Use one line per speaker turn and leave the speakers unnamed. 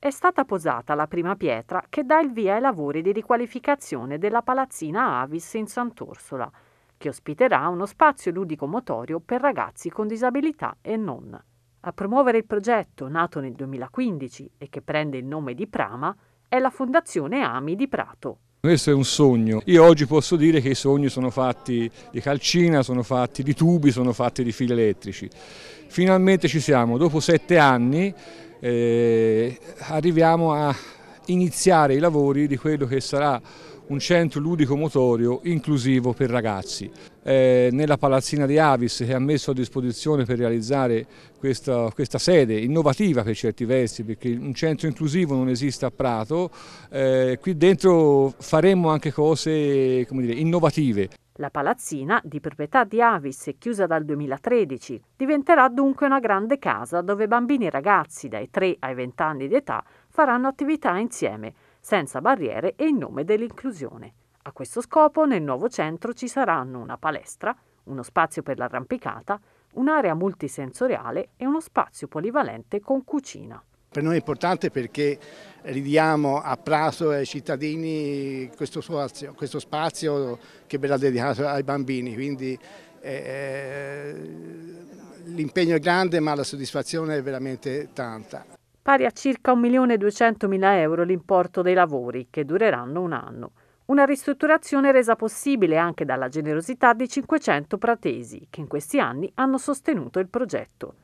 è stata posata la prima pietra che dà il via ai lavori di riqualificazione della palazzina Avis in Sant'Orsola, che ospiterà uno spazio ludico-motorio per ragazzi con disabilità e non. A promuovere il progetto, nato nel 2015 e che prende il nome di Prama, è la Fondazione Ami di Prato.
Questo è un sogno. Io oggi posso dire che i sogni sono fatti di calcina, sono fatti di tubi, sono fatti di fili elettrici. Finalmente ci siamo. Dopo sette anni eh, arriviamo a iniziare i lavori di quello che sarà un centro ludico motorio inclusivo per ragazzi. Eh, nella palazzina di Avis che ha messo a disposizione per realizzare questa, questa, sede innovativa per certi versi perché un centro inclusivo non esiste a Prato, eh, qui dentro faremo anche cose dire, innovative.
La palazzina, di proprietà di Avis e chiusa dal 2013, diventerà dunque una grande casa dove bambini e ragazzi dai 3 ai 20 anni di età faranno attività insieme, senza barriere e in nome dell'inclusione. A questo scopo nel nuovo centro ci saranno una palestra, uno spazio per l'arrampicata, un'area multisensoriale e uno spazio polivalente con cucina.
Per noi è importante perché ridiamo a Prato e ai cittadini questo spazio, questo spazio che verrà dedicato ai bambini, quindi eh, eh l'impegno è grande ma la soddisfazione è veramente tanta.
Pari a circa 1.200.000 euro l'importo dei lavori, che dureranno un anno. Una ristrutturazione resa possibile anche dalla generosità di 500 pratesi che in questi anni hanno sostenuto il progetto.